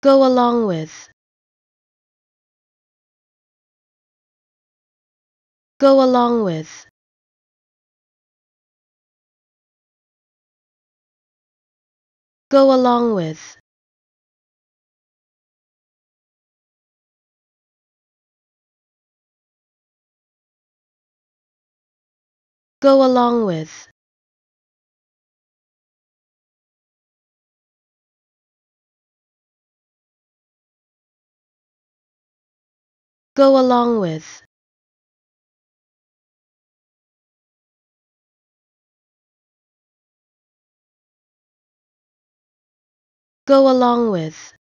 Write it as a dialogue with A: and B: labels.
A: Go along with. Go along with. Go along with. Go along with. go along with go along with